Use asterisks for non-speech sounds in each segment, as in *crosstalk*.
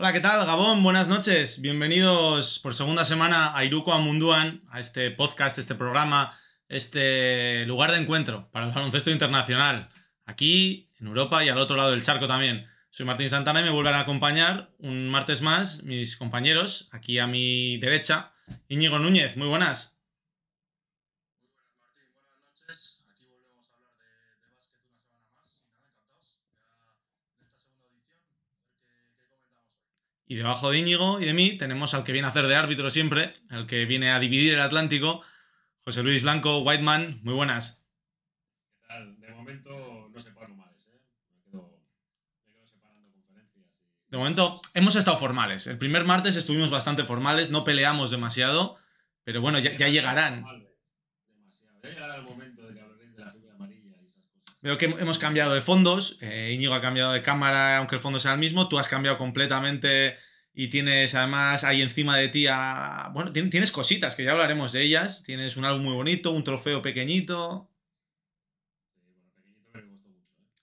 Hola, ¿qué tal? Gabón, buenas noches. Bienvenidos por segunda semana a Iruko Amunduan, a este podcast, este programa, este lugar de encuentro para el baloncesto internacional. Aquí, en Europa y al otro lado del charco también. Soy Martín Santana y me vuelven a acompañar un martes más mis compañeros, aquí a mi derecha, Íñigo Núñez. Muy buenas. Y debajo de Íñigo y de mí tenemos al que viene a hacer de árbitro siempre, al que viene a dividir el Atlántico, José Luis Blanco, Whiteman, muy buenas. ¿Qué tal? De momento no se ¿eh? separando De momento hemos estado formales. El primer martes estuvimos bastante formales, no peleamos demasiado, pero bueno, ya, ya llegarán. Veo que hemos cambiado de fondos. Eh, Íñigo ha cambiado de cámara, aunque el fondo sea el mismo. Tú has cambiado completamente y tienes además ahí encima de ti a... Bueno, tienes cositas, que ya hablaremos de ellas. Tienes un álbum muy bonito, un trofeo pequeñito.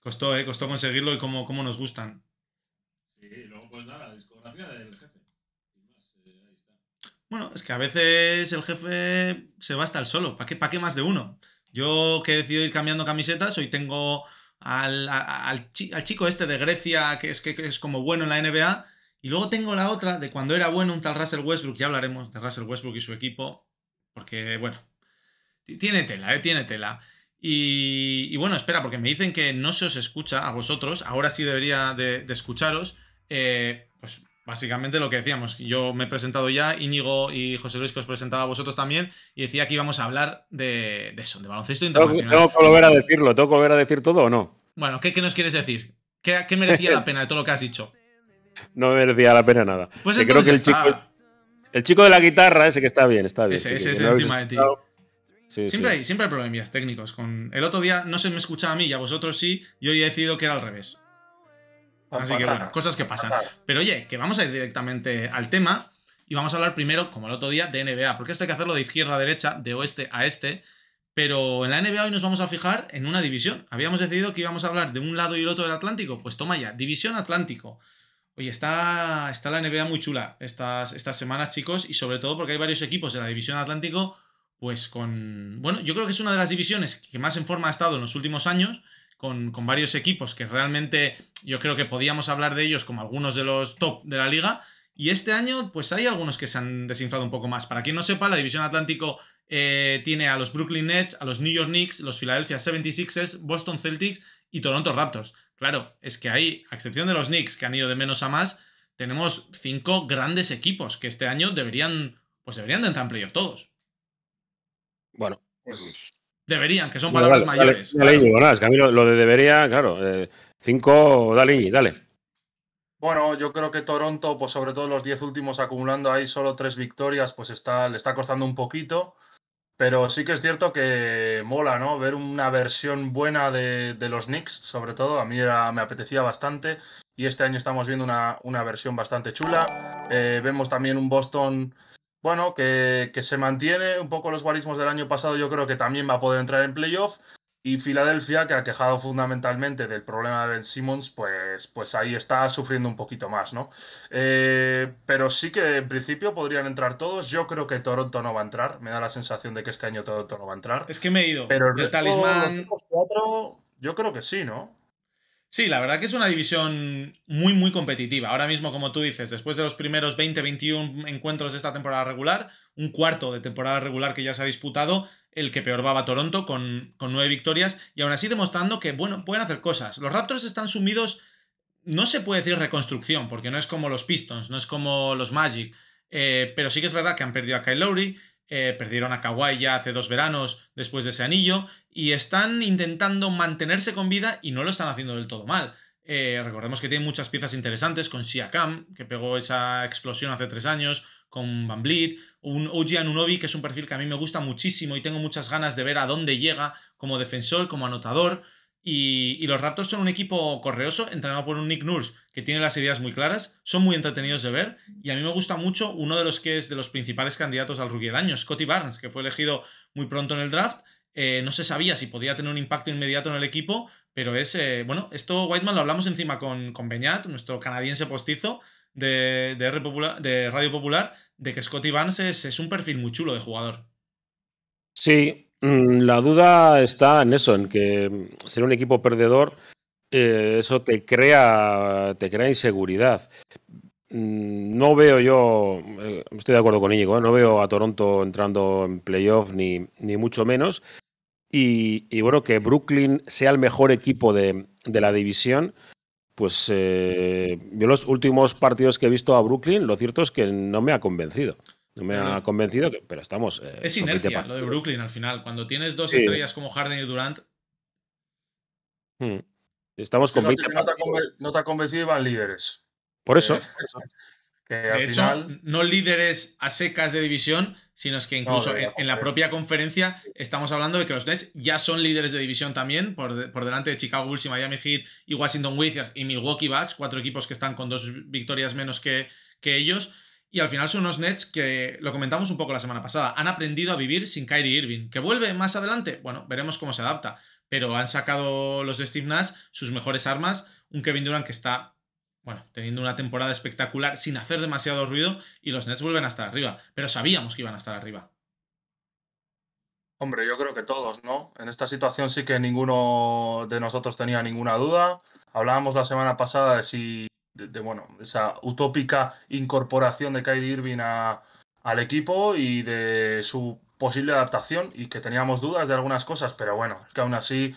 Costó, ¿eh? Costó conseguirlo y como, nos gustan. Sí, luego pues nada, la discografía del jefe. Eh, bueno, es que a veces el jefe se va hasta el solo. ¿Para qué, ¿Para qué más de uno? Yo que he decidido ir cambiando camisetas, hoy tengo al, al, chico este de Grecia, que es, que, es como bueno en la NBA, y luego tengo la otra de cuando era bueno un tal Russell Westbrook, ya hablaremos de Russell Westbrook y su equipo, porque bueno, tiene tela, eh, tiene tela. Y, bueno, espera, porque me dicen que no se os escucha a vosotros, ahora sí debería de, de escucharos. Eh, Básicamente lo que decíamos, yo me he presentado ya, Íñigo y José Luis que os presentaba a vosotros también, y decía que íbamos a hablar de, eso, de baloncesto internacional. Tengo que volver a decirlo, ¿tengo que volver a decir todo o no? Bueno, ¿qué, nos quieres decir? ¿Qué, merecía la *laughs* pena de todo lo que has dicho? No merecía la pena nada. Pues que creo que el chico, el chico de la guitarra, ese que está bien, está bien. Ese, encima de ti. siempre, sí. Hay, siempre técnicos. Con... El otro día no se me escuchaba a mí y a vosotros sí, y hoy he decidido que era al revés. Así que bueno, cosas que pasan. Pero oye, que vamos a ir directamente al tema y vamos a hablar primero, como el otro día, de NBA, porque esto hay que hacerlo de izquierda a derecha, de oeste a este. Pero en la NBA hoy nos vamos a fijar en una división. Habíamos decidido que íbamos a hablar de un lado y el otro del Atlántico. Pues toma ya, división Atlántico. Oye, está, está la NBA muy chula estas, estas semanas, chicos, y sobre todo porque hay varios equipos de la división Atlántico, pues con... Bueno, yo creo que es una de las divisiones que más en forma ha estado en los últimos años con, varios equipos que realmente yo creo que podíamos hablar de ellos como algunos de los top de la liga. Y este año, pues hay algunos que se han desinflado un poco más. Para quien no sepa, la División Atlántico eh, tiene a los Brooklyn Nets, a los New York Knicks, los Philadelphia 76ers, Boston Celtics y Toronto Raptors. Claro, es que ahí, a excepción de los Knicks, que han ido de menos a más, tenemos cinco grandes equipos que este año deberían, pues deberían de entrar en playoff todos. Bueno, pues Deberían, que son palabras mayores. Dale, lo, de debería, claro, eh, cinco, dale, dale. Bueno, yo creo que Toronto, pues sobre todo los diez últimos acumulando ahí solo tres victorias, pues está, le está costando un poquito. Pero sí que es cierto que mola, ¿no? Ver una versión buena de, los Knicks, sobre todo. A mí me apetecía bastante. Y este año estamos viendo una, versión bastante chula. Eh, vemos también un Boston bueno, que, se mantiene un poco los guarismos del año pasado, yo creo que también va a poder entrar en playoff. Y Filadelfia, que ha quejado fundamentalmente del problema de Ben Simmons, pues, pues ahí está sufriendo un poquito más, ¿no? Eh, pero sí que en principio podrían entrar todos. Yo creo que Toronto no va a entrar. Me da la sensación de que este año Toronto no va a entrar. Es que me he ido. Pero el, talismán. yo creo que sí, ¿no? Sí, la verdad que es una división muy, muy competitiva. Ahora mismo, como tú dices, después de los primeros 20-21 encuentros de esta temporada regular, un cuarto de temporada regular que ya se ha disputado, el que peor va Toronto con, con nueve victorias y aún así demostrando que, bueno, pueden hacer cosas. Los Raptors están sumidos, no se puede decir reconstrucción, porque no es como los Pistons, no es como los Magic, eh, pero sí que es verdad que han perdido a Kyle Lowry, eh, perdieron a Kawhi ya hace dos veranos después de ese anillo y están intentando mantenerse con vida y no lo están haciendo del todo mal. Eh, recordemos que tiene muchas piezas interesantes con Siakam, que pegó esa explosión hace tres años, con Van un OG Anunobi, que es un perfil que a mí me gusta muchísimo y tengo muchas ganas de ver a dónde llega como defensor, como anotador. Y, los Raptors son un equipo correoso, entrenado por un Nick Nurse que tiene las ideas muy claras, son muy entretenidos de ver y a mí me gusta mucho uno de los que es de los principales candidatos al rookie del año, Scotty Barnes, que fue elegido muy pronto en el draft. Eh, no se sabía si podía tener un impacto inmediato en el equipo, pero es, eh, bueno, esto Whiteman lo hablamos encima con, con Beñat, nuestro canadiense postizo de, Radio Popular, de que Scotty Barnes es un perfil muy chulo de jugador. Sí, Mm, la duda está en eso, en que mm, ser un equipo perdedor, eh, eso te crea, te crea inseguridad. Mm, no veo yo, eh, estoy de acuerdo con Íñigo, ¿eh? no veo a Toronto entrando en playoff ni, ni mucho menos. Y, bueno, que Brooklyn sea el mejor equipo de, la división, pues yo los últimos partidos que he visto a Brooklyn, lo cierto es que no me ha convencido. No me ha convencido, pero estamos. Eh, es inercia lo de Brooklyn al final. Cuando tienes dos estrellas como Harden y Durant. Hmm. Estamos con no, te, ha convencido y van líderes. Por eso. Eh, *laughs* de hecho, no líderes a secas de división, sino es que incluso en, la propia conferencia estamos hablando de que los Nets ya son líderes de división también, por, delante de Chicago Bulls y Miami Heat y Washington Wizards y Milwaukee Bucks, cuatro equipos que están con dos victorias menos que, que ellos. Y al final son unos Nets que, lo comentamos un poco la semana pasada, han aprendido a vivir sin Kyrie Irving. ¿Que vuelve más adelante? Bueno, veremos cómo se adapta. Pero han sacado los de Steve Nash sus mejores armas. Un Kevin Durant que está, bueno, teniendo una temporada espectacular sin hacer demasiado ruido. Y los Nets vuelven a estar arriba. Pero sabíamos que iban a estar arriba. Hombre, yo creo que todos, ¿no? En esta situación sí que ninguno de nosotros tenía ninguna duda. Hablábamos la semana pasada de si de, bueno, esa utópica incorporación de Kyrie Irving al equipo y de su posible adaptación y que teníamos dudas de algunas cosas, pero bueno, es que aún así,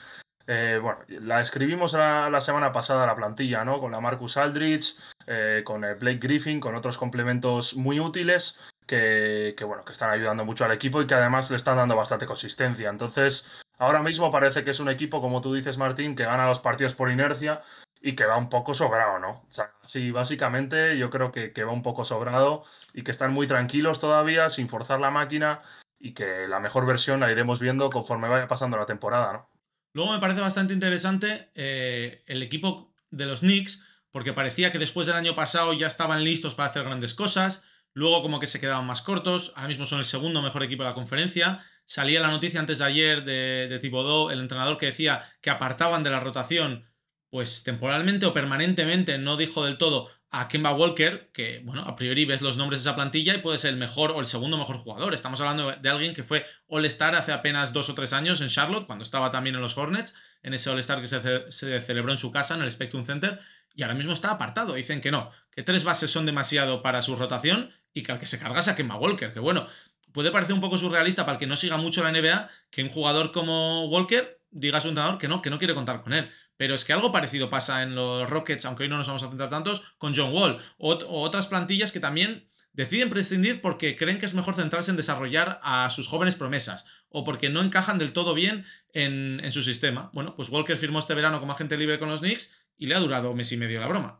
eh, bueno, la escribimos la, semana pasada la plantilla, ¿no? Con la Marcus Aldrich, eh, con el Blake Griffin, con otros complementos muy útiles que, que, bueno, que están ayudando mucho al equipo y que además le están dando bastante consistencia. Entonces, ahora mismo parece que es un equipo, como tú dices, Martín, que gana los partidos por inercia y que va un poco sobrado, ¿no? O sea, sí, básicamente yo creo que, que va un poco sobrado y que están muy tranquilos todavía, sin forzar la máquina y que la mejor versión la iremos viendo conforme vaya pasando la temporada, ¿no? Luego me parece bastante interesante eh, el equipo de los Knicks, porque parecía que después del año pasado ya estaban listos para hacer grandes cosas, luego como que se quedaban más cortos, ahora mismo son el segundo mejor equipo de la conferencia. Salía la noticia antes de ayer de, de Thibodeau, el entrenador que decía que apartaban de la rotación pues temporalmente o permanentemente, no dijo del todo, a Kemba Walker, que, bueno, a priori ves los nombres de esa plantilla y puede ser el mejor o el segundo mejor jugador. Estamos hablando de alguien que fue All-Star hace apenas dos o tres años en Charlotte, cuando estaba también en los Hornets, en ese All-Star que se, celebró en su casa, en el Spectrum Center, y ahora mismo está apartado. Dicen que no, que tres bases son demasiado para su rotación y que al que se cargase a Kemba Walker, que bueno, puede parecer un poco surrealista para el que no siga mucho la NBA, que un jugador como Walker diga a su entrenador que no, que no quiere contar con él. Pero es que algo parecido pasa en los Rockets, aunque hoy no nos vamos a centrar tantos, con John Wall. O, otras plantillas que también deciden prescindir porque creen que es mejor centrarse en desarrollar a sus jóvenes promesas o porque no encajan del todo bien en, su sistema. Bueno, pues Walker firmó este verano como agente libre con los Knicks y le ha durado mes y medio la broma.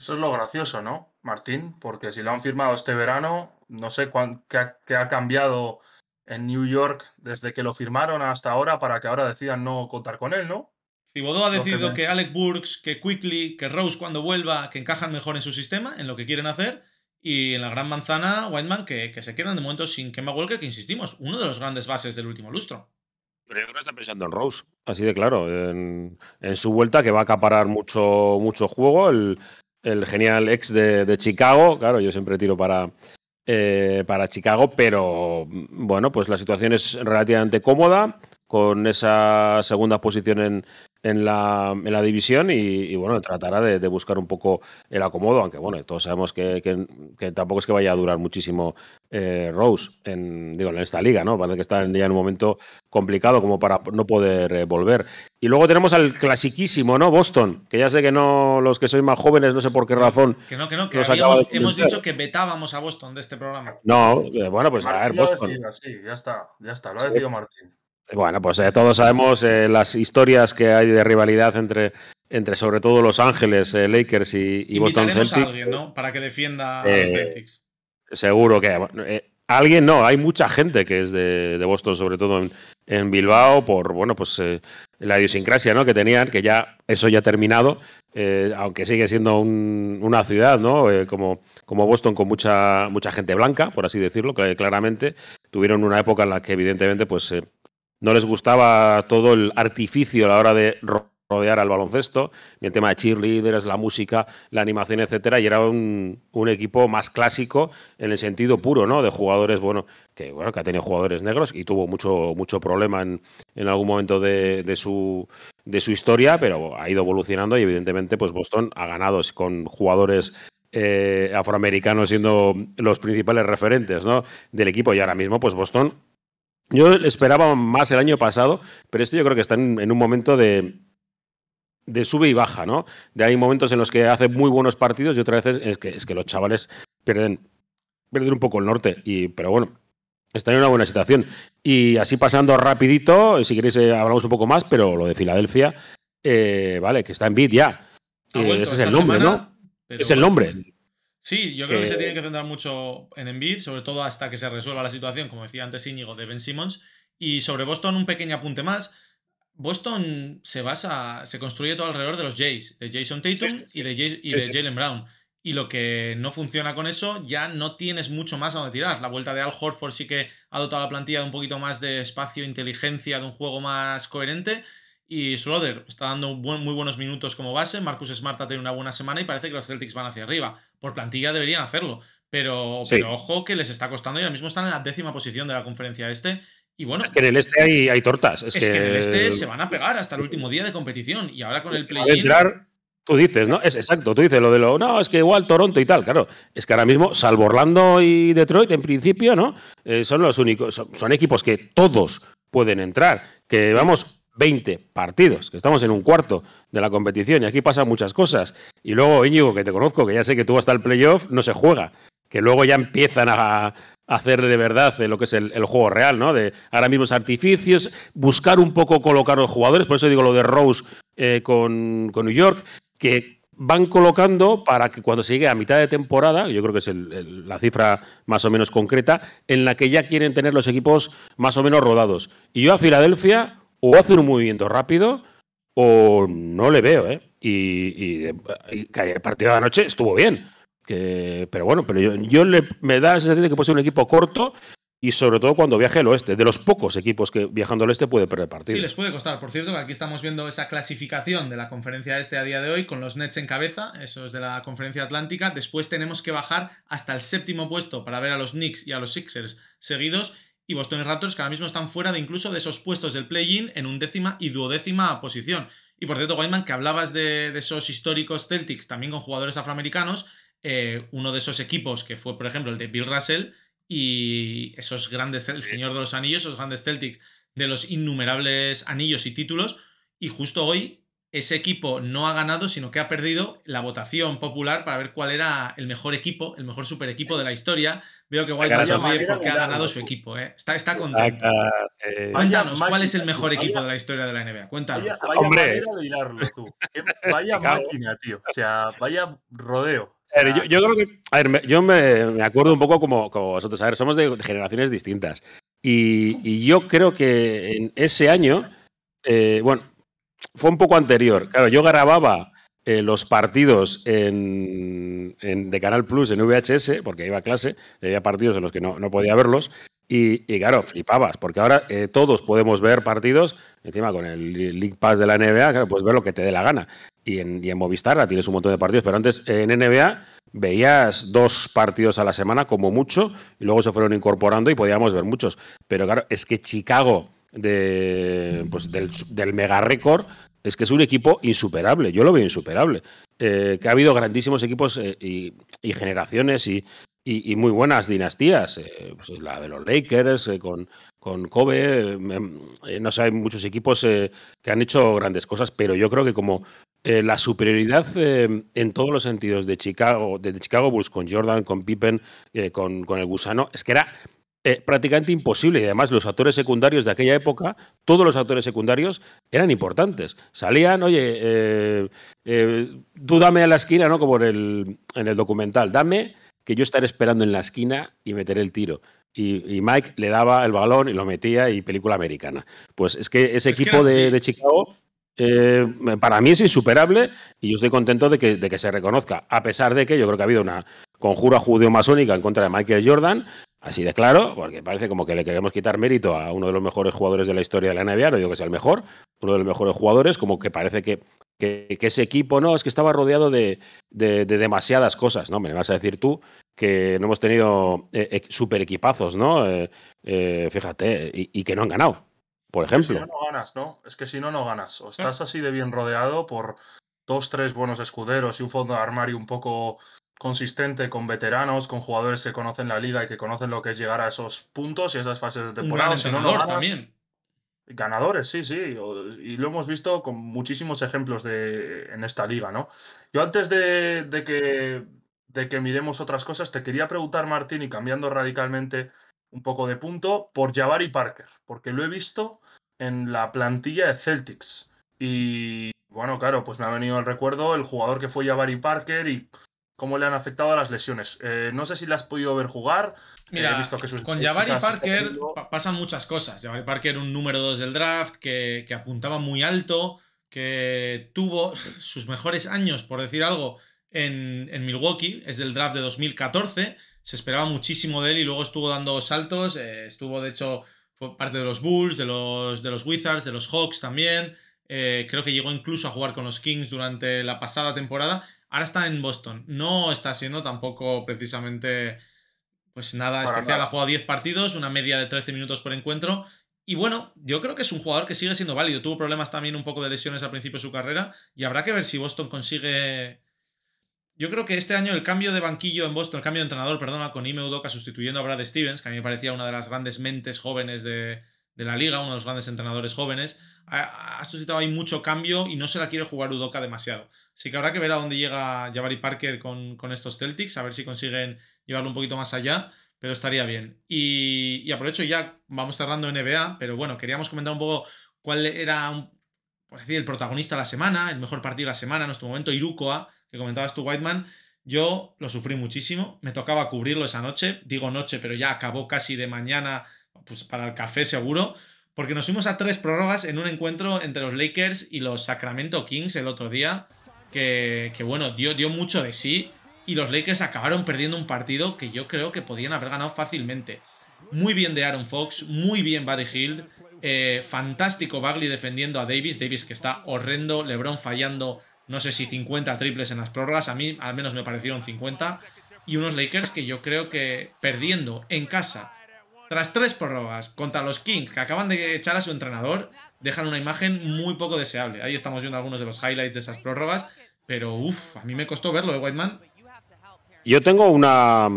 Eso es lo gracioso, ¿no, Martín? Porque si lo han firmado este verano, no sé qué ha cambiado en New York desde que lo firmaron hasta ahora para que ahora decidan no contar con él, ¿no? Cibodó ha decidido que Alec Burks, que Quickly, que Rose cuando vuelva, que encajan mejor en su sistema, en lo que quieren hacer. Y en la gran manzana, Whiteman, que, se quedan de momento sin Kemba Walker, que insistimos, uno de los grandes bases del último lustro. Pero yo creo que está pensando en Rose, así de claro. En, su vuelta, que va a acaparar mucho, mucho juego. El, genial ex de, Chicago, claro, yo siempre tiro para, eh, para Chicago, pero mm, bueno, pues la situación es relativamente cómoda con esa segunda posición en, en la, en la división y, bueno, tratará de, buscar un poco el acomodo, aunque bueno, todos sabemos que, tampoco es que vaya a durar muchísimo eh, Rose en, digo, en esta liga, ¿no? Parece que está ya en un momento complicado como para no poder eh, volver. Y luego tenemos al clasiquísimo, ¿no? Boston, que ya sé que no, los que sois más jóvenes, no sé por qué razón. Que no, que no, que hemos dicho que vetábamos a Boston de este programa. No, eh, bueno, pues a ver, Boston. sí, ya está, ya está, lo ha decidido Martín. Bueno, pues eh, todos sabemos eh, las historias que hay de rivalidad entre, entre sobre todo Los Ángeles eh, Lakers y, Boston Celtics. a alguien, ¿no? Para que defienda a los Celtics. Seguro que alguien no, hay mucha gente que es de, de Boston, sobre todo en, Bilbao, por bueno, pues la idiosincrasia ¿no? que tenían, que ya eso ya ha terminado, aunque sigue siendo una ciudad, ¿no? como, como Boston, con mucha, mucha gente blanca, por así decirlo, que claramente tuvieron una época en la que evidentemente pues no les gustaba todo el artificio a la hora de rodear al baloncesto, ni el tema de cheerleaders, la música, la animación, etcétera, y era un, equipo más clásico en el sentido puro, ¿no? De jugadores, bueno, que bueno, que ha tenido jugadores negros y tuvo mucho, mucho problema en, en algún momento de, su, de su historia, pero ha ido evolucionando y evidentemente, pues Boston ha ganado con jugadores eh, afroamericanos siendo los principales referentes ¿no? del equipo y ahora mismo pues Boston yo esperaba más el año pasado, pero esto yo creo que está en, un momento de, de sube y baja, ¿no? De hay momentos en los que hace muy buenos partidos y otras veces es que, es que los chavales pierden, pierden un poco el norte. Y, pero bueno, están en una buena situación. Y así pasando rapidito, si queréis eh, hablamos un poco más, pero lo de Filadelfia, eh, vale, que está en bid ya. Eh, ese es el nombre, ¿no? Es el nombre. Sí, yo creo que, se tiene que centrar mucho en Embiid, sobre todo hasta que se resuelva la situación, como decía antes Íñigo, de Ben Simmons. Y sobre Boston, un pequeño apunte más. Boston se basa, se construye todo alrededor de los Jays, de Jason Tatum y de, y de Jalen Brown. Y lo que no funciona con eso, ya no tienes mucho más a donde tirar. La vuelta de Al Horford sí que ha dotado a la plantilla de un poquito más de espacio, inteligencia, de un juego más coherente y Schroeder está dando muy buenos minutos como base. Marcus Smart ha tenido una buena semana y parece que los Celtics van hacia arriba. Por plantilla deberían hacerlo. Pero, ojo que les está costando y ahora mismo están en la décima posición de la conferencia este. Y bueno, es que en el este hay, hay tortas. Es, que, en el este se van a pegar hasta el último día de competición. Y ahora con el play entrar. Tú dices, ¿no? Es exacto, tú dices lo de lo, no, es que igual Toronto y tal, claro. Es que ahora mismo, salvo Orlando y Detroit, en principio, ¿no? Eh, son los únicos, son, equipos que todos pueden entrar. Que vamos, 20 partidos, que estamos en un cuarto de la competición y aquí pasan muchas cosas. Y luego, Íñigo, que te conozco, que ya sé que tú hasta el playoff no se juega, que luego ya empiezan a, hacer de verdad eh, lo que es el, juego real, ¿no? De ahora mismo artificios, buscar un poco colocar los jugadores, por eso digo lo de Rose eh, con, New York, que van colocando para que cuando se llegue a mitad de temporada, yo creo que es la cifra más o menos concreta, en la que ya quieren tener los equipos más o menos rodados. Y yo a Filadelfia o hace un movimiento rápido o no le veo, ¿eh? Y, el partido de anoche estuvo bien. pero bueno, pero yo, le, me da la sensación de que puede ser un equipo corto y sobre todo cuando viaje al oeste, de los pocos equipos que viajando al oeste puede perder partido. Sí, les puede costar. Por cierto, que aquí estamos viendo esa clasificación de la conferencia este a día de hoy con los Nets en cabeza, eso es de la conferencia atlántica. Después tenemos que bajar hasta el séptimo puesto para ver a los Knicks y a los Sixers seguidos y Boston Raptors que ahora mismo están fuera de incluso de esos puestos del play-in en décima y duodécima posición. Y por cierto, Weinman, que hablabas de, esos históricos Celtics también con jugadores afroamericanos, eh, uno de esos equipos que fue, por ejemplo, el de Bill Russell y esos grandes, el señor de los anillos, esos grandes Celtics de los innumerables anillos y títulos. Y justo hoy ese equipo no ha ganado, sino que ha perdido la votación popular para ver cuál era el mejor equipo, el mejor super equipo de la historia. Veo que Walter se ríe porque ha ganado su equipo. ¿eh? Está, contento. Eh, Cuéntanos, ¿cuál es el mejor equipo de la historia de la NBA? Cuéntanos. Vaya, tú. Vaya máquina, tío. O sea, vaya rodeo. A ver, yo, creo que. A ver, me, yo me, acuerdo un poco como, vosotros. A ver, somos de generaciones distintas. Y, yo creo que en ese año. Eh, bueno, fue un poco anterior. Claro, yo grababa eh, los partidos de Canal Plus en VHS, porque iba a clase, había partidos en los que no, podía verlos. Y, claro, flipabas, porque ahora eh, todos podemos ver partidos, encima con el League Pass de la NBA, claro, puedes ver lo que te dé la gana. Y en, Movistar ah, tienes un montón de partidos, pero antes en NBA veías dos partidos a la semana como mucho, y luego se fueron incorporando y podíamos ver muchos. Pero claro, es que Chicago de, pues, del, mega récord es que es un equipo insuperable, yo lo veo insuperable. Eh, que ha habido grandísimos equipos eh, y, generaciones y, muy buenas dinastías. Eh, pues, la de los Lakers, con, con, Kobe, em, no sé, hay muchos equipos que han hecho grandes cosas, pero yo creo que como la superioridad en todos los sentidos de Chicago, de Chicago Bulls, con Jordan, con Pippen, con, con el gusano, es que era eh, prácticamente imposible. Y además, los actores secundarios de aquella época, todos los actores secundarios eran importantes. Salían, oye, dúdame eh, eh, a la esquina, ¿no? Como en el, documental, dame que yo estaré esperando en la esquina y meteré el tiro. Y, Mike le daba el balón y lo metía y película americana. Pues es que ese equipo de, Chicago para mí es insuperable y yo estoy contento de que, de que, se reconozca, a pesar de que yo creo que ha habido una conjura judeo-masónica en contra de Michael Jordan Así de claro, porque parece como que le queremos quitar mérito a uno de los mejores jugadores de la historia de la NBA, no digo que sea el mejor, uno de los mejores jugadores, como que parece que, ese equipo, no, es que estaba rodeado de, demasiadas cosas, ¿no? Me vas a decir tú que no hemos tenido eh, eh, super equipazos, ¿no? Eh, fíjate, y, y, que no han ganado, por ejemplo. que si no, no ganas, ¿no? Es que si no, no ganas. O estás ah. así de bien rodeado por dos, tres buenos escuderos y un fondo de armario un poco consistente con veteranos, con jugadores que conocen la liga y que conocen lo que es llegar a esos puntos y esas fases de temporada. también. Ganadores, sí, sí. Y lo hemos visto con muchísimos ejemplos de, en esta liga, ¿no? Yo antes de, que, de que miremos otras cosas, te quería preguntar, Martín, y cambiando radicalmente un poco de punto, por Jabari Parker, porque lo he visto en la plantilla de Celtics. Y bueno, claro, pues me ha venido al recuerdo el jugador que fue Jabari Parker y cómo le han afectado a las lesiones. Eh, no sé si las has podido ver jugar. Eh, Mira, visto que con Jabari Parker pasan muchas cosas. Jabari Parker, un número 2 del draft, que, apuntaba muy alto, que tuvo sus mejores años, por decir algo, en, Milwaukee, es del draft de 2014. Se esperaba muchísimo de él y luego estuvo dando saltos. Eh, estuvo, de hecho, fue parte de los Bulls, de los, de los Wizards, de los Hawks también. creo que llegó incluso a jugar con los Kings durante la pasada temporada Ahora está en Boston. No está siendo tampoco precisamente pues nada especial. Ha jugado 10 partidos, una media de 13 minutos por encuentro. Y bueno, yo creo que es un jugador que sigue siendo válido. Tuvo problemas también un poco de lesiones al principio de su carrera y habrá que ver si Boston consigue... Yo creo que este año el cambio de banquillo en Boston, el cambio de entrenador, perdona, con Ime Udoka sustituyendo a Brad Stevens, que a mí me parecía una de las grandes mentes jóvenes de, de la liga, uno de los grandes entrenadores jóvenes, ha, suscitado ahí mucho cambio y no se la quiere jugar Udoca demasiado. Así que habrá que ver a dónde llega javari Parker con, estos Celtics, a ver si consiguen llevarlo un poquito más allá, pero estaría bien. Y, y aprovecho ya, vamos cerrando NBA, pero bueno, queríamos comentar un poco cuál era por decir, el protagonista de la semana, el mejor partido de la semana, en nuestro momento, Irukoa, que comentabas tú, Whiteman. Yo lo sufrí muchísimo, me tocaba cubrirlo esa noche, digo noche, pero ya acabó casi de mañana pues para el café seguro, porque nos fuimos a tres prórrogas en un encuentro entre los Lakers y los Sacramento Kings el otro día, que, que bueno, dio, dio mucho de sí y los Lakers acabaron perdiendo un partido que yo creo que podían haber ganado fácilmente. Muy bien de Aaron Fox, muy bien Buddy Hill, eh, fantástico Bagley defendiendo a Davis, Davis que está horrendo, LeBron fallando no sé si 50 triples en las prórrogas, a mí al menos me parecieron 50, y unos Lakers que yo creo que perdiendo en casa tras tres prórrogas contra los Kings, que acaban de echar a su entrenador, dejan una imagen muy poco deseable. Ahí estamos viendo algunos de los highlights de esas prórrogas, pero uff, a mí me costó verlo, ¿eh, Whiteman? Yo tengo una,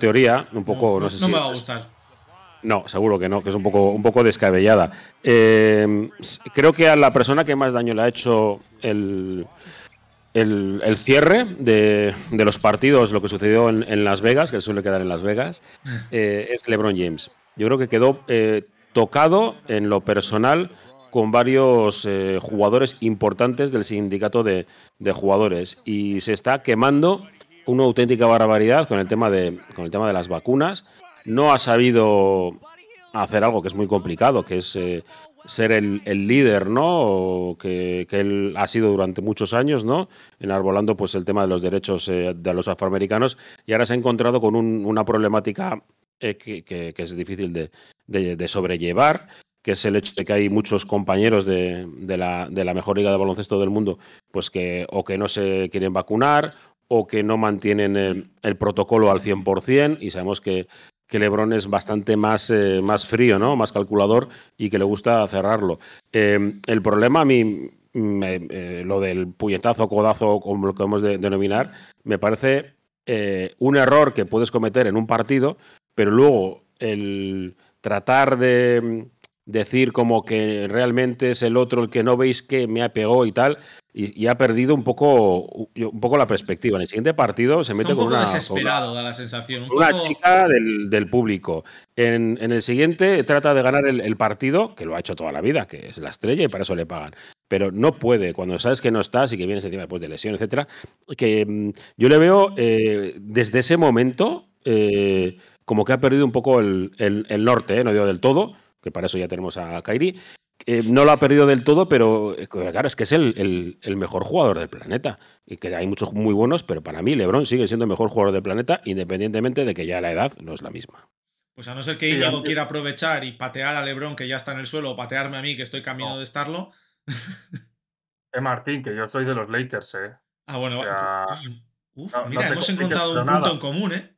teoría, un poco, no, me va a gustar. No, seguro que no, que es un poco, un poco descabellada. Eh, creo que a la persona que más daño le ha hecho el el, cierre de, los partidos, lo que sucedió en, Las Vegas, que suele quedar en Las Vegas, *laughs* eh, es LeBron James. Yo creo que quedó eh, tocado en lo personal con varios eh, jugadores importantes del sindicato de, jugadores y se está quemando una auténtica barbaridad con el tema de, con el tema de las vacunas. No ha sabido hacer algo que es muy complicado, que es ser el, el líder, ¿no? Que, que, él ha sido durante muchos años, ¿no? Enarbolando pues el tema de los derechos eh, de los afroamericanos y ahora se ha encontrado con una problemática eh, que, que, es difícil de, de, sobrellevar, que es el hecho de que hay muchos compañeros de, de, la, de la mejor liga de baloncesto del mundo, pues que o que no se quieren vacunar o que no mantienen el, el, protocolo al 100% y sabemos que que Lebron es bastante más, eh, más frío, ¿no? Más calculador y que le gusta cerrarlo. Em, el problema a mí, eh, lo del puñetazo, codazo, como lo podemos denominar, me parece eh, un error que puedes cometer en un partido, pero luego el tratar de decir como que realmente es el otro el que no veis que me ha apegó y tal, y, ha perdido un poco, un poco la perspectiva. En el siguiente partido se mete con una... la sensación. una chica del, público. En, el siguiente trata de ganar el, partido, que lo ha hecho toda la vida, que es la estrella y para eso le pagan. Pero no puede, cuando sabes que no estás y que vienes encima después de lesión, etcétera, que mm, yo le veo eh, desde ese momento eh, como que ha perdido un poco el, norte, eh, no digo del todo, que para eso ya tenemos a Kairi. Eh, no lo ha perdido del todo, pero eh, claro, es que es el, mejor jugador del planeta. Y que hay muchos muy buenos, pero para mí LeBron sigue siendo el mejor jugador del planeta, independientemente de que ya la edad no es la misma. Pues a no ser que Íñigo quiera aprovechar y patear a LeBron, que ya está en el suelo, o patearme a mí, que estoy camino de estarlo. eh, Martín, que yo soy de los Lakers, ¿eh? Ah, bueno, Uf, mira, hemos encontrado un punto en común, ¿eh?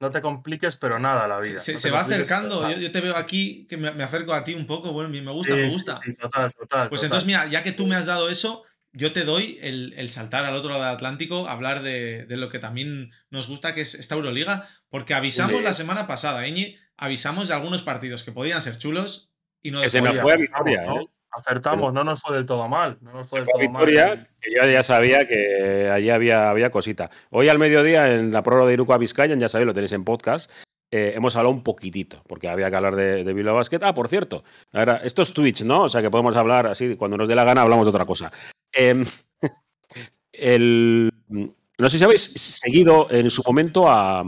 no te compliques, pero nada la vida. Se, va acercando, yo, te veo aquí, que me, acerco a ti un poco, bueno, me gusta, me gusta. total, total, pues entonces, mira, ya que tú me has dado eso, yo te doy el, saltar al otro lado del Atlántico, hablar de, lo que también nos gusta, que es esta Euroliga, porque avisamos la semana pasada, Eñi, avisamos de algunos partidos que podían ser chulos y no... se me fue a ¿eh? Acertamos, no nos fue del todo mal. No nos fue del todo Victoria, mal. que yo ya sabía que allí había, había cosita. Hoy al mediodía, en la prórroga de Iruko a Vizcaya, ya sabéis, lo tenéis en podcast, eh, hemos hablado un poquitito, porque había que hablar de, de Bilbao Basket. Ah, por cierto, ahora, esto es Twitch, ¿no? O sea que podemos hablar así, cuando nos dé la gana hablamos de otra cosa. Em, *laughs* no sé si habéis seguido en su momento al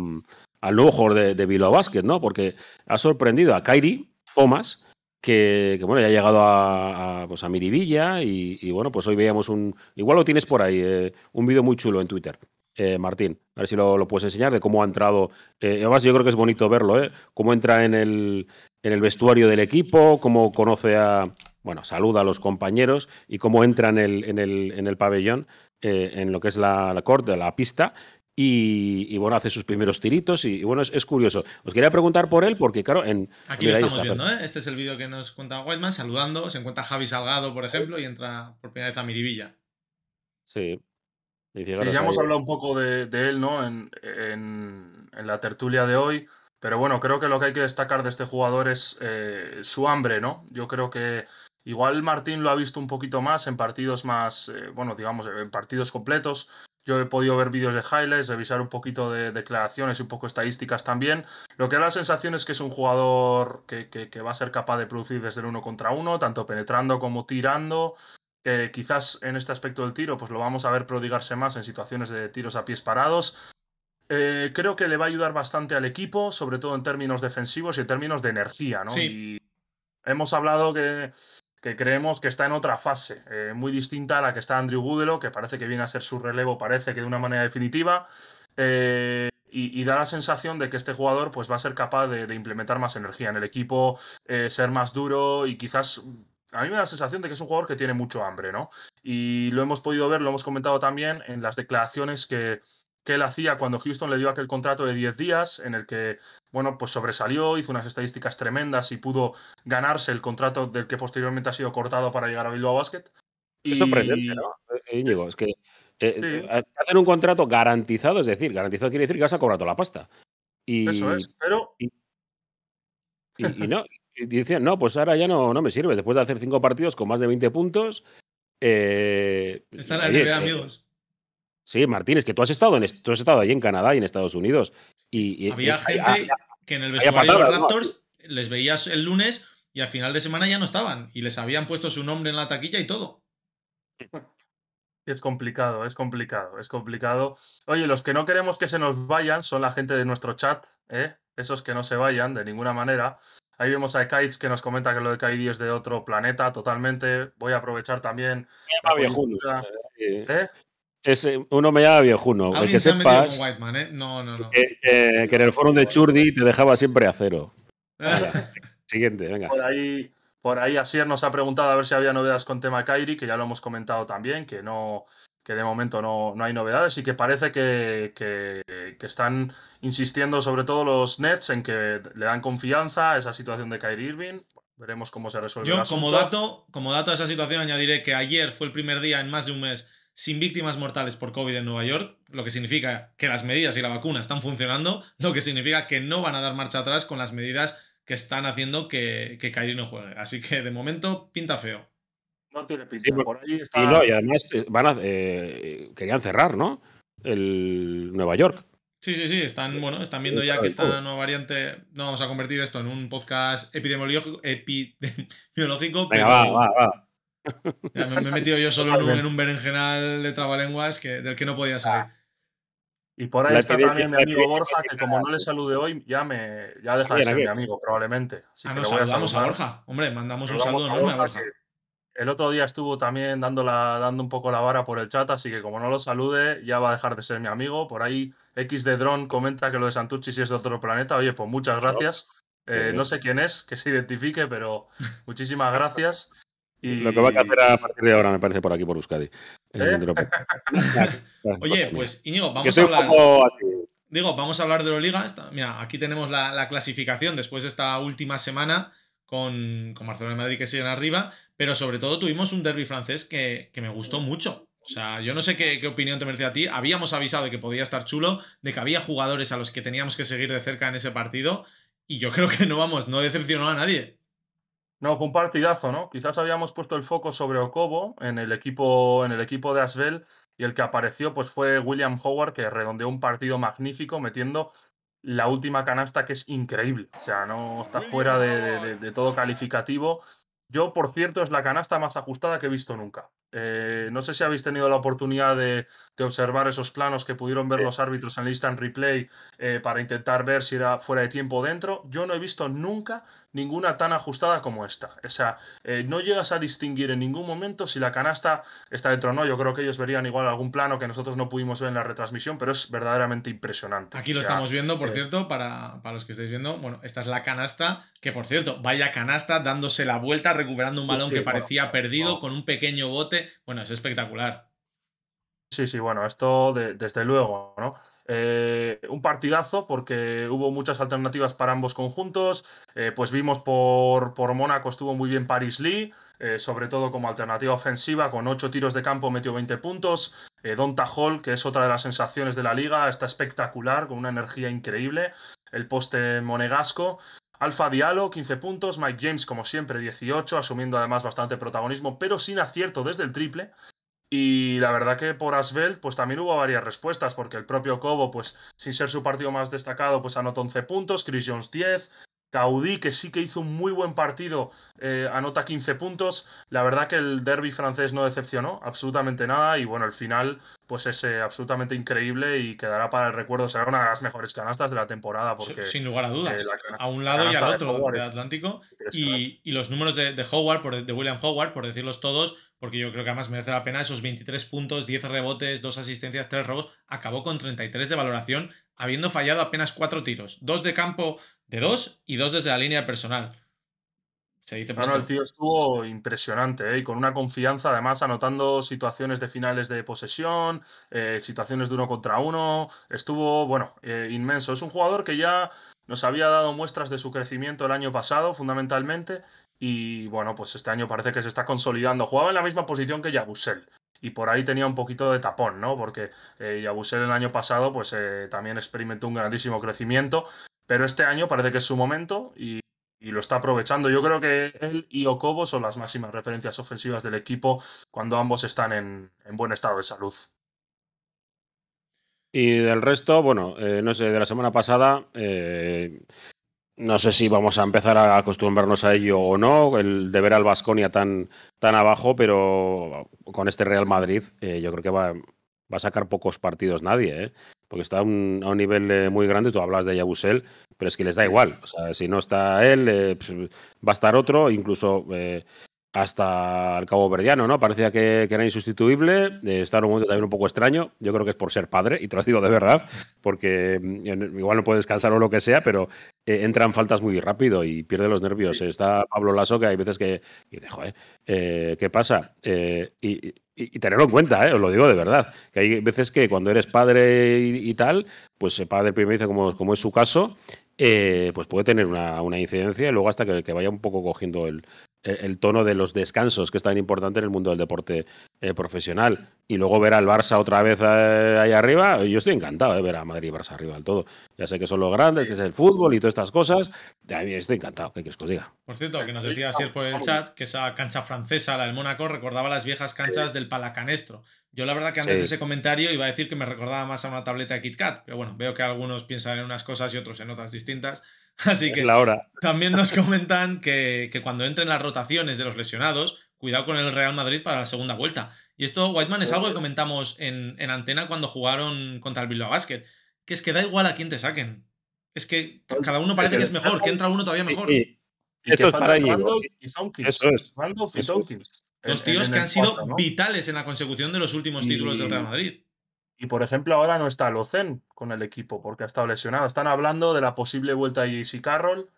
nuevo jugador de, de Bilbao Basket, ¿no? Porque ha sorprendido a Kairi Thomas, que, bueno, ya ha llegado a, a, pues a Miribilla y, bueno, pues hoy veíamos un, igual lo tienes por ahí, eh, un vídeo muy chulo en Twitter. Eh, Martín, a ver si lo, puedes enseñar de cómo ha entrado. Eh, además, yo creo que es bonito verlo, Cómo entra en el, en el vestuario del equipo, cómo conoce a, bueno, saluda a los compañeros y cómo entra en el, en el, en el pabellón, en lo que es la, la corte, la pista, y, bueno, hace sus primeros tiritos y, bueno, es, curioso. Os quería preguntar por él porque, claro, en... Aquí lo estamos viendo, ¿eh? Este es el vídeo que nos cuenta Whiteman saludando, se encuentra Javi Salgado, por ejemplo, y entra por primera vez a Miribilla. Sí. sí, ya hemos hablado un poco de, él, ¿no? En, en, la tertulia de hoy, pero bueno, creo que lo que hay que destacar de este jugador es eh, su hambre, ¿no? Yo creo que igual Martín lo ha visto un poquito más en partidos más, eh, bueno, digamos, en partidos completos, yo he podido ver vídeos de highlights, revisar un poquito de declaraciones y un poco estadísticas también. Lo que da la sensación es que es un jugador que, va a ser capaz de producir desde el uno contra uno, tanto penetrando como tirando. que quizás en este aspecto del tiro, pues lo vamos a ver prodigarse más en situaciones de tiros a pies parados. Eh, creo que le va a ayudar bastante al equipo, sobre todo en términos defensivos y en términos de energía, ¿no? Y hemos hablado que que creemos que está en otra fase, eh, muy distinta a la que está Andrew Goodelo, que parece que viene a ser su relevo, parece que de una manera definitiva, eh, y, da la sensación de que este jugador pues, va a ser capaz de, implementar más energía en el equipo, eh, ser más duro y quizás... Mm, a mí me da la sensación de que es un jugador que tiene mucho hambre, ¿no? Y lo hemos podido ver, lo hemos comentado también en las declaraciones que, que él hacía cuando Houston le dio aquel contrato de 10 días en el que, bueno, pues sobresalió, hizo unas estadísticas tremendas y pudo ganarse el contrato del que posteriormente ha sido cortado para llegar a Bilbao Basket. Es sorprendente, ¿no? Eh, Íñigo, es que eh, eh, hacen un contrato garantizado, es decir, garantizado quiere decir que vas a cobrar toda la pasta. Y, Eso es, pero... Y, no, no, pues ahora ya no, no me sirve, después de hacer cinco partidos con más de 20 puntos... Eh, Está la amigos. Sí, Martínez, que tú has estado en tú has estado ahí en Canadá y en Estados Unidos. Y, había gente que en el vestuario de los Raptors les veías el lunes y al final de semana ya no estaban y les habían puesto su nombre en la taquilla y todo. Es complicado, es complicado, es complicado. Oye, los que no queremos que se nos vayan son la gente de nuestro chat, ¿eh? esos que no se vayan de ninguna manera. Ahí vemos a Kites que nos comenta que lo de Kairi es de otro planeta totalmente. Voy a aprovechar también. Eh, uno me llama viejuno. que ¿eh? no, no, no. Que, en el foro de Churdi te dejaba siempre a cero. *laughs* siguiente, venga. Por ahí, por ahí Asier nos ha preguntado a ver si había novedades con tema Kairi, que ya lo hemos comentado también, que no que de momento no, hay novedades y que parece que, están insistiendo sobre todo los Nets en que le dan confianza a esa situación de Kyrie Irving. Veremos cómo se resuelve. Yo, como dato, como dato esa situación, añadiré que ayer fue el primer día en más de un mes sin víctimas mortales por COVID en Nueva York, lo que significa que las medidas y la vacuna están funcionando, lo que significa que no van a dar marcha atrás con las medidas que están haciendo que, que no juegue. Así que de momento pinta feo. No tiene pinta. por allí. y, además eh, van eh, querían cerrar, ¿no? El Nueva York. Sí, sí, sí, están, bueno, están viendo ya que esta nueva variante, no vamos a convertir esto en un podcast epidemiológico, epidemiológico *laughs* pero... va, va, va me, he metido yo solo en un, berenjenal de trabalenguas que, del que no podía ah. salir. Y por ahí está también mi amigo Borja, que como no le salude hoy, ya me deja de ser mi amigo, probablemente. Ah, nos saludamos a, Borja. Hombre, mandamos un saludo enorme a Borja. El otro día estuvo también dando, dando un poco la vara por el chat, así que como no lo salude, ya va a dejar de ser mi amigo. Por ahí, X de Drone comenta que lo de Santucci sí es de otro planeta. Oye, pues muchas gracias. Eh, no sé quién es, que se identifique, pero *laughs* muchísimas gracias lo que va a hacer a partir de ahora, me parece, por aquí, por Euskadi. ¿Eh? *laughs* Oye, pues Íñigo, vamos a hablar. Digo, vamos a hablar de la liga. Mira, aquí tenemos la, clasificación después de esta última semana con, con, Barcelona y Madrid que siguen arriba, pero sobre todo tuvimos un derby francés que, me gustó mucho. O sea, yo no sé qué, opinión te merece a ti. Habíamos avisado de que podía estar chulo, de que había jugadores a los que teníamos que seguir de cerca en ese partido, y yo creo que no vamos, no decepcionó a nadie. No, fue un partidazo, ¿no? Quizás habíamos puesto el foco sobre Okobo en el equipo, en el equipo de Asbel y el que apareció pues, fue William Howard, que redondeó un partido magnífico metiendo la última canasta que es increíble. O sea, no está fuera de todo calificativo. Yo, por cierto, es la canasta más ajustada que he visto nunca. Eh, no sé si habéis tenido la oportunidad de, observar esos planos que pudieron ver los árbitros en el instant replay eh, para intentar ver si era fuera de tiempo o dentro. Yo no he visto nunca ninguna tan ajustada como esta. O sea, eh, no llegas a distinguir en ningún momento si la canasta está dentro o no. Yo creo que ellos verían igual algún plano que nosotros no pudimos ver en la retransmisión, pero es verdaderamente impresionante. Aquí lo estamos viendo, por cierto, para, los que estáis viendo. Bueno, esta es la canasta, que por cierto, vaya canasta dándose la vuelta, recuperando un balón que, parecía perdido con un pequeño bote bueno, es espectacular. Sí, sí, bueno, esto desde luego, eh, un partidazo porque hubo muchas alternativas para ambos conjuntos. Eh, pues vimos por, por Mónaco estuvo muy bien Paris Lee, eh, sobre todo como alternativa ofensiva, con 8 tiros de campo metió 20 puntos. Don Tajol, que es otra de las sensaciones de la liga, está espectacular, con una energía increíble. El poste monegasco. Alfa Diallo, 15 puntos. Mike James, como siempre, 18, asumiendo además bastante protagonismo, pero sin acierto desde el triple. Y la verdad que por Asbel, pues también hubo varias respuestas, porque el propio Cobo, pues sin ser su partido más destacado, pues anotó 11 puntos, Chris Jones 10, Caudí, que sí que hizo un muy buen partido, eh, anota 15 puntos. La verdad que el derby francés no decepcionó absolutamente nada. Y bueno, el final, pues es eh, absolutamente increíble y quedará para el recuerdo. Será una de las mejores canastas de la temporada. Porque, Sin lugar a dudas. Eh, a un lado y al otro de Atlántico. Y, los números de, Howard, por, de William Howard, por decirlos todos, porque yo creo que además merece la pena esos 23 puntos, 10 rebotes, 2 asistencias, 3 robos. Acabó con 33 de valoración, habiendo fallado apenas 4 tiros. dos de campo de dos y dos desde la línea personal. Se dice pronto. Bueno, el tío estuvo impresionante ¿eh? y con una confianza, además anotando situaciones de finales de posesión, eh, situaciones de uno contra uno. Estuvo, bueno, eh, inmenso. Es un jugador que ya nos había dado muestras de su crecimiento el año pasado, fundamentalmente, y bueno, pues este año parece que se está consolidando. Jugaba en la misma posición que Yabusel. Y por ahí tenía un poquito de tapón, ¿no? Porque Yabusel el año pasado, pues también experimentó un grandísimo crecimiento. Pero este año parece que es su momento y, lo está aprovechando. Yo creo que él y Okobo son las máximas referencias ofensivas del equipo cuando ambos están en, buen estado de salud. Y del resto, bueno, eh, no sé, de la semana pasada, eh, no sé si vamos a empezar a acostumbrarnos a ello o no, el de ver al Vasconia tan, tan abajo, pero con este Real Madrid, eh, yo creo que va, va a sacar pocos partidos nadie, ¿eh? porque está a un, nivel eh, muy grande, tú hablas de Yabusel, pero es que les da igual, o sea, si no está él, eh, va a estar otro, incluso eh, hasta el Cabo Verdiano, ¿no? Parecía que, era insustituible, eh, está en un momento también un poco extraño, yo creo que es por ser padre, y te lo digo de verdad, porque mm, igual no puede descansar o lo que sea, pero eh, entran faltas muy rápido y pierde los nervios. Está Pablo Lasso, que hay veces que, y eh, ¿qué pasa? y, tenerlo en cuenta, os lo digo de verdad, que hay veces que cuando eres padre y, tal, pues el padre primero dice como, es su caso, pues puede tener una, incidencia y luego hasta que vaya un poco cogiendo el, e, el, tono de los descansos, que es tan importante en el mundo del deporte eh, profesional. Y luego ver al Barça otra vez eh, ahí arriba, yo estoy encantado de ver a Madrid y Barça arriba del todo. Ya sé que son los grandes, que es el fútbol y todas estas cosas. A mí estoy encantado, que, que os diga? Por cierto, que nos decía así por el chat que esa cancha francesa, la del Mónaco, recordaba las viejas canchas del Palacanestro. Yo la verdad que antes de ese comentario iba a decir que me recordaba más a una tableta de KitKat, pero bueno, veo que algunos piensan en unas cosas y otros en otras distintas. *laughs* Así que también nos comentan que, que, cuando entren las rotaciones de los lesionados, cuidado con el Real Madrid para la segunda vuelta. Y esto, Whiteman, es algo que comentamos en, antena cuando jugaron contra el Bilbao Basket, que es que da igual a quién te saquen. Es que pues, cada uno parece que es mejor, que entra uno todavía mejor. esto es para Eso es. tíos que han sido vitales en la consecución de los últimos títulos del Real Madrid. Y por ejemplo, ahora no está Lozen con el equipo porque ha estado lesionado. Están hablando de la posible vuelta de JC Carroll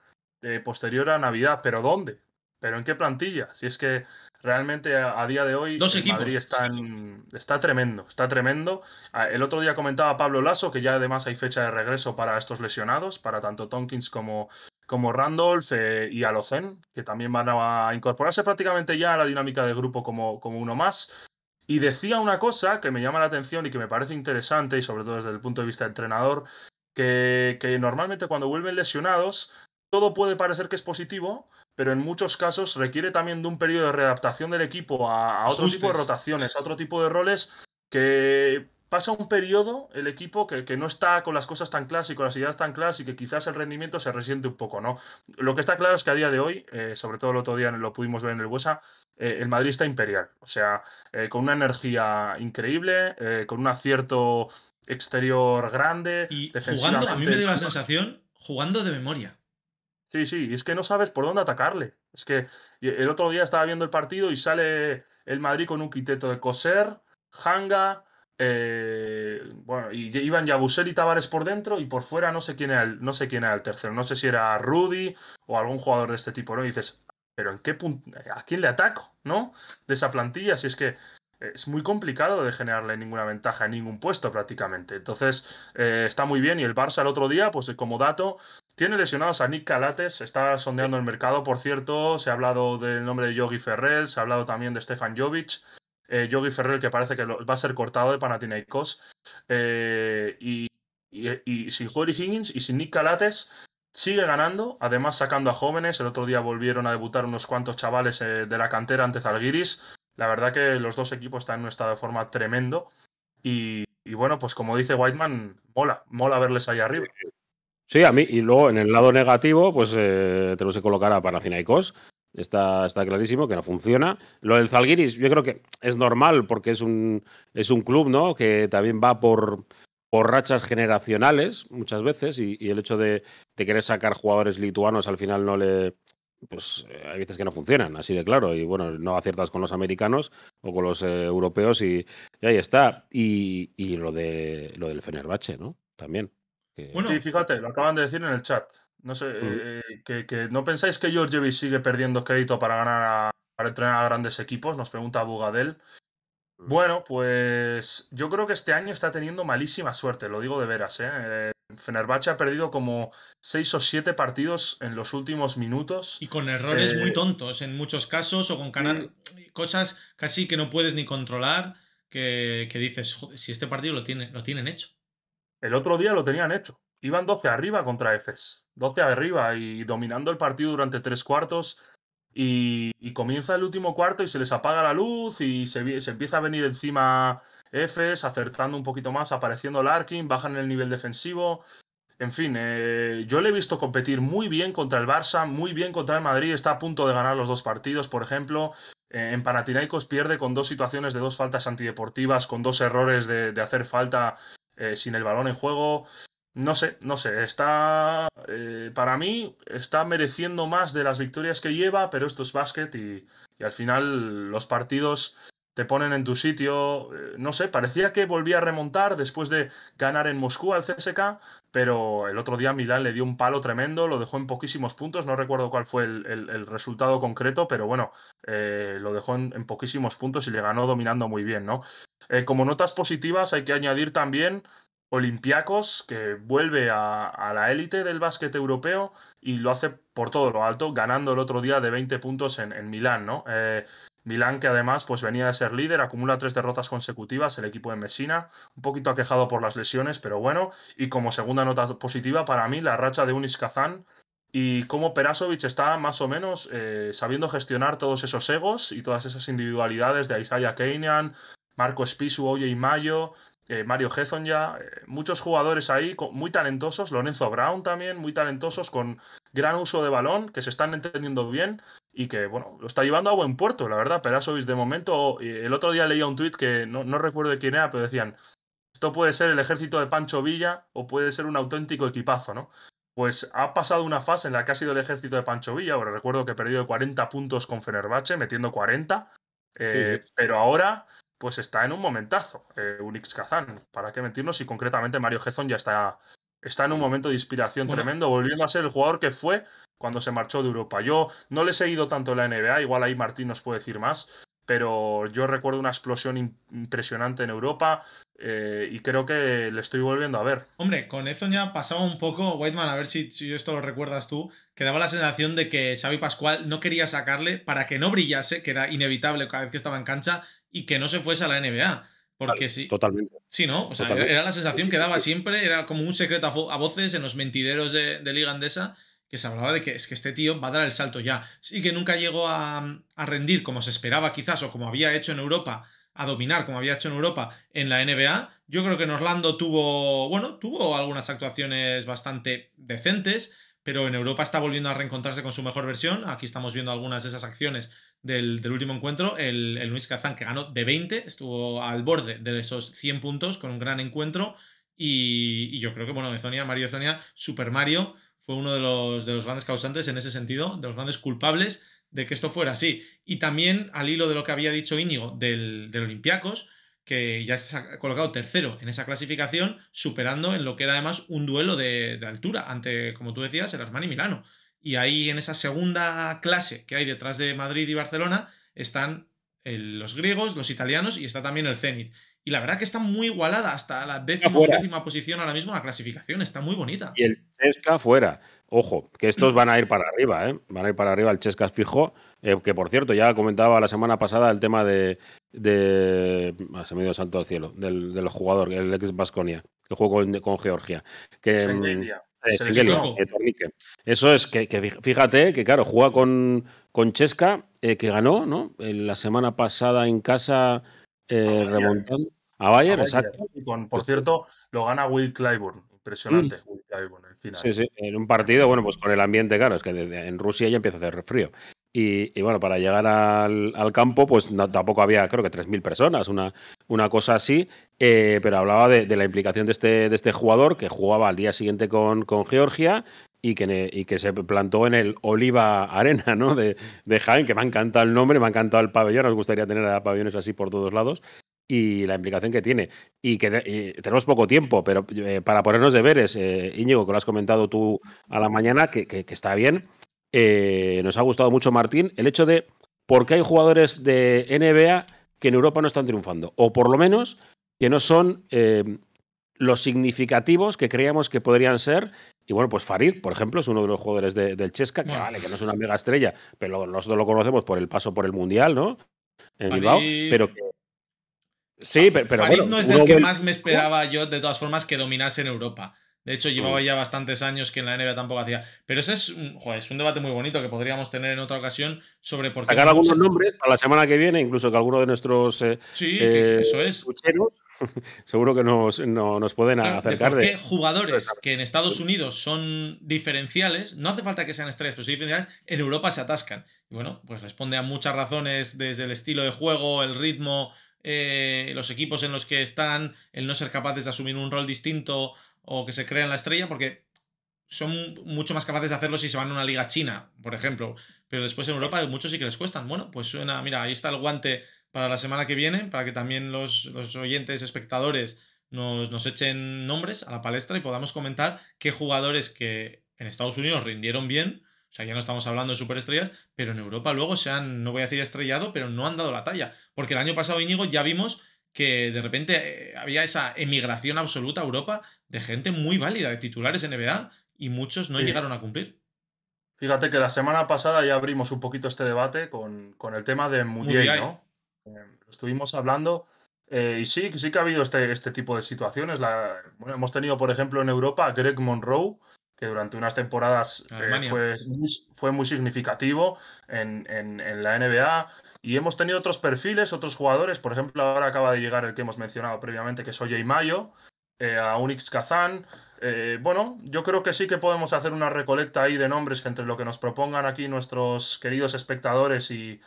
de eh, posterior a Navidad, pero ¿dónde? ¿Pero en qué plantilla? Si es que realmente a, día de hoy Dos equipos. Madrid está, tremendo, está tremendo. Ah, el otro día comentaba Pablo Lasso que ya además hay fecha de regreso para estos lesionados, para tanto Tonkins como, como Randolph eh, y Alocen, que también van a incorporarse prácticamente ya a la dinámica del grupo como, como uno más. Y decía una cosa que me llama la atención y que me parece interesante, y sobre todo desde el punto de vista del entrenador, que, normalmente cuando vuelven lesionados, todo puede parecer que es positivo, pero en muchos casos requiere también de un periodo de readaptación del equipo a, otro tipo de rotaciones, a otro tipo de roles, que pasa un periodo el equipo que, no está con las cosas tan claras y con las ideas tan claras y que quizás el rendimiento se resiente un poco, ¿no? Lo que está claro es que a día de hoy, eh, sobre todo el otro día lo pudimos ver en el Huesa, eh, el Madrid está imperial. O sea, eh, con una energía increíble, eh, con un acierto exterior grande. Y jugando, a mí me dio la sensación, jugando de memoria. Sí, sí, y es que no sabes por dónde atacarle. Es que el otro día estaba viendo el partido y sale el Madrid con un quiteto de coser, Hanga, bueno, y iban Yabusel y Tavares por dentro y por fuera no sé quién era no sé quién era el tercero, no sé si era Rudy o algún jugador de este tipo, ¿no? Y dices, pero ¿en qué punto, ¿a quién le ataco? ¿No? De esa plantilla, si es que es muy complicado de generarle ninguna ventaja en ningún puesto prácticamente. Entonces, eh, está muy bien. Y el Barça el otro día, pues eh, como dato, tiene lesionados a Nick Calates, está sondeando el mercado, por cierto. Se ha hablado del nombre de Yogi Ferrell, se ha hablado también de Stefan Jovic. Eh, Yogi Ferrell, que parece que va a ser cortado de Panathinaikos. y, sin Jorge Higgins y sin Nick Calates, sigue ganando, además sacando a jóvenes. El otro día volvieron a debutar unos cuantos chavales eh, de la cantera ante Zalgiris. La verdad que los dos equipos están en un estado de forma tremendo. Y, bueno, pues como dice Whiteman, mola, mola verles ahí arriba. Sí, a mí. Y luego en el lado negativo, pues eh, tenemos que colocar a Panathinaikos. Está, está clarísimo que no funciona. Lo del Zalgiris, yo creo que es normal porque es un, es un club ¿no? que también va por, por rachas generacionales muchas veces y, el hecho de, querer sacar jugadores lituanos al final no le... Pues eh, hay veces que no funcionan, así de claro, y bueno, no aciertas con los americanos o con los eh, europeos y, ahí está. Y, lo, de, lo del Fenerbahce, ¿no? También. sí, fíjate, lo acaban de decir en el chat. No sé, mm. eh, que, que, no pensáis que Georgievic sigue perdiendo crédito para ganar para entrenar a grandes equipos, nos pregunta Bugadel. Bueno, pues yo creo que este año está teniendo malísima suerte, lo digo de veras. ¿eh? ¿eh? Fenerbahce ha perdido como seis o siete partidos en los últimos minutos. Y con errores muy eh, tontos en muchos casos o con mm. cosas casi que no puedes ni controlar, que, dices, si este partido lo, tiene, lo tienen hecho. El otro día lo tenían hecho. Iban 12 arriba contra EFES. 12 arriba y dominando el partido durante tres cuartos y, comienza el último cuarto y se les apaga la luz y se, empieza a venir encima Efes, acertando un poquito más, apareciendo Larkin, bajan el nivel defensivo. En fin, eh, yo le he visto competir muy bien contra el Barça, muy bien contra el Madrid, está a punto de ganar los dos partidos, por ejemplo. Eh, en Paratinaicos pierde con dos situaciones de dos faltas antideportivas, con dos errores de, hacer falta eh, sin el balón en juego. No sé, no sé, está, eh, para mí, está mereciendo más de las victorias que lleva, pero esto es básquet y, al final los partidos te ponen en tu sitio, eh, no sé, parecía que volvía a remontar después de ganar en Moscú al CSK, pero el otro día Milán le dio un palo tremendo, lo dejó en poquísimos puntos, no recuerdo cuál fue el, resultado concreto, pero bueno, eh, lo dejó en, poquísimos puntos y le ganó dominando muy bien, ¿no? como notas positivas hay que añadir también Olympiacos, que vuelve a, la élite del básquet europeo y lo hace por todo lo alto, ganando el otro día de 20 puntos en, Milán, ¿no? Eh, Milán, que además pues, venía de ser líder, acumula tres derrotas consecutivas, el equipo de Messina, un poquito aquejado por las lesiones, pero bueno, y como segunda nota positiva para mí, la racha de Unis Kazán y cómo Perasovic está más o menos eh, sabiendo gestionar todos esos egos y todas esas individualidades de Isaiah Kenyan, Marco Espisu, Oye y Mayo, eh, Mario Hezon ya, eh, muchos jugadores ahí muy talentosos, Lorenzo Brown también, muy talentosos, con gran uso de balón, que se están entendiendo bien y que, bueno, lo está llevando a buen puerto, la verdad. pero Perasovic, de momento, el otro día leía un tuit que no, recuerdo de quién era, pero decían, esto puede ser el ejército de Pancho Villa o puede ser un auténtico equipazo, ¿no? Pues ha pasado una fase en la que ha sido el ejército de Pancho Villa, ahora recuerdo que perdido 40 puntos con Fenerbahce, metiendo 40, eh, pero ahora pues está en un momentazo, eh, Unix Kazan, para qué mentirnos, y concretamente Mario Gezon ya está, está en un momento de inspiración tremendo, volviendo a ser el jugador que fue cuando se marchó de Europa. Yo no le he seguido tanto la NBA, igual ahí Martín nos puede decir más, pero yo recuerdo una explosión impresionante en Europa eh, y creo que le estoy volviendo a ver. Hombre, con eso ya pasaba un poco, Whiteman, a ver si, si, esto lo recuerdas tú, que daba la sensación de que Xavi Pascual no quería sacarle para que no brillase, que era inevitable cada vez que estaba en cancha, y que no se fuese a la NBA. Porque sí. Totalmente. Sí, ¿no? O sea, era la sensación que daba siempre, era como un secreto a, voces en los mentideros de, de, Liga Andesa, que se hablaba de que es que este tío va a dar el salto ya. Sí que nunca llegó a, mm, a, rendir como se esperaba quizás o como había hecho en Europa, a dominar como había hecho en Europa en la NBA. Yo creo que en Orlando tuvo, bueno, tuvo algunas actuaciones bastante decentes, pero en Europa está volviendo a reencontrarse con su mejor versión. Aquí estamos viendo algunas de esas acciones del, último encuentro, el, el Luis cazán que ganó de 20, estuvo al borde de esos 100 puntos con un gran encuentro. Y, yo creo que, bueno, Ezonia, Mario Ezonia, Super Mario, fue uno de los, de los grandes causantes en ese sentido, de los grandes culpables de que esto fuera así. Y también al hilo de lo que había dicho Íñigo del, del Olympiacos, que ya se ha colocado tercero en esa clasificación, superando en lo que era además un duelo de, de altura ante, como tú decías, el Armani Milano. Y ahí en esa segunda clase que hay detrás de Madrid y Barcelona están eh, los griegos, los italianos y está también el Zenit. Y la verdad que está muy igualada hasta la décima, décima posición ahora mismo la clasificación, está muy bonita. Y el Chesca fuera. Ojo, que estos van a ir para arriba, ¿eh? Van a ir para arriba el Chesca fijo, eh, que por cierto, ya comentaba la semana pasada el tema de. de ah, se santo al cielo, del, del jugador, el ex Basconia, que jugó con, con Georgia. Que, eso es, que, fíjate eh, que, claro, juega con, con Chesca, eh, que ganó, ¿no? la semana pasada en casa, eh, remontando. A Bayern, exacto. Y con, por cierto, lo gana Will Clyburn. Impresionante, mm. Will Clyburn, Sí, sí, en un partido, bueno, pues con el ambiente, claro, es que en Rusia ya empieza a hacer frío. Y, bueno, para llegar al, campo, pues no, tampoco había, creo que 3.000 personas, una, una cosa así, eh, pero hablaba de, la implicación de este, de este jugador que jugaba al día siguiente con, con Georgia y que, y que se plantó en el Oliva Arena ¿no? de, de Jaén, que me ha encantado el nombre, me ha encantado el pabellón, nos gustaría tener pabellones así por todos lados y la implicación que tiene. Y que tenemos poco tiempo, pero eh, para ponernos deberes, veres eh, Íñigo, que lo has comentado tú a la mañana, que, que, que está bien, eh, nos ha gustado mucho, Martín, el hecho de por qué hay jugadores de NBA que en Europa no están triunfando, o por lo menos que no son eh, los significativos que creíamos que podrían ser. Y bueno, pues Farid, por ejemplo, es uno de los jugadores del Chesca, que vale, que no es una mega estrella, pero nosotros lo conocemos por el paso por el Mundial, ¿no? En Bilbao, pero Sí, pero, Farid no es del que más me esperaba yo, de todas formas, que dominase en Europa. De hecho, llevaba ya bastantes años que en la NBA tampoco hacía. Pero ese es un, debate muy bonito que podríamos tener en otra ocasión sobre por qué. Sacar algunos nombres para la semana que viene, incluso que alguno de nuestros. Eh, sí, eh, eso es. *laughs* seguro que nos, no, nos pueden acercar. De, jugadores que en Estados Unidos son diferenciales, no hace falta que sean estrellas, pero son diferenciales, en Europa se atascan. Y bueno, pues responde a muchas razones, desde el estilo de juego, el ritmo, eh, los equipos en los que están, el no ser capaces de asumir un rol distinto o que se crean la estrella, porque son mucho más capaces de hacerlo si se van a una liga china, por ejemplo. Pero después en Europa muchos sí que les cuestan. Bueno, pues suena, mira, ahí está el guante para la semana que viene, para que también los, oyentes, espectadores, nos, nos, echen nombres a la palestra y podamos comentar qué jugadores que en Estados Unidos rindieron bien, o sea, ya no estamos hablando de superestrellas, pero en Europa luego se han, no voy a decir estrellado, pero no han dado la talla. Porque el año pasado, Íñigo, ya vimos que de repente eh, había esa emigración absoluta a Europa de gente muy válida, de titulares en NBA, y muchos no llegaron a cumplir. Fíjate que la semana pasada ya abrimos un poquito este debate con, con el tema de Mundial, ¿no? Em, estuvimos hablando eh, y sí, sí que ha habido este, este tipo de situaciones. La, bueno, hemos tenido, por ejemplo, en Europa a Greg Monroe, que durante unas temporadas eh, fue, muy significativo en, la NBA. Y hemos tenido otros perfiles, otros jugadores. Por ejemplo, ahora acaba de llegar el que hemos mencionado previamente, que es Oye Mayo, eh, a Unix Kazan. Eh, bueno, yo creo que sí que podemos hacer una recolecta ahí de nombres entre lo que nos propongan aquí nuestros queridos espectadores y,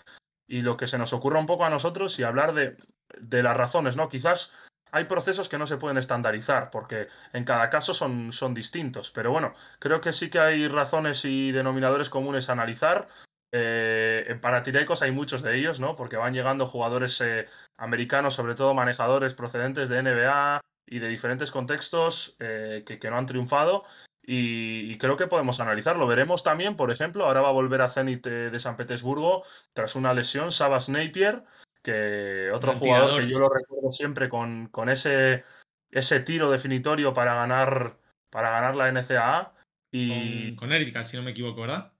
lo que se nos ocurra un poco a nosotros y hablar de, de las razones, ¿no? Quizás hay procesos que no se pueden estandarizar porque en cada caso son, son distintos. Pero bueno, creo que sí que hay razones y denominadores comunes a analizar. Eh, en para hay muchos de ellos, ¿no? Porque van llegando jugadores eh, americanos, sobre todo manejadores procedentes de NBA y de diferentes contextos eh, que, no han triunfado. Y, y, creo que podemos analizarlo. Veremos también, por ejemplo, ahora va a volver a Zenit de San Petersburgo tras una lesión, Sabas Napier, que otro jugador que yo lo recuerdo siempre con, ese, ese tiro definitorio para ganar, para ganar la NCAA. Y... Con, Erika, si no me equivoco, ¿verdad?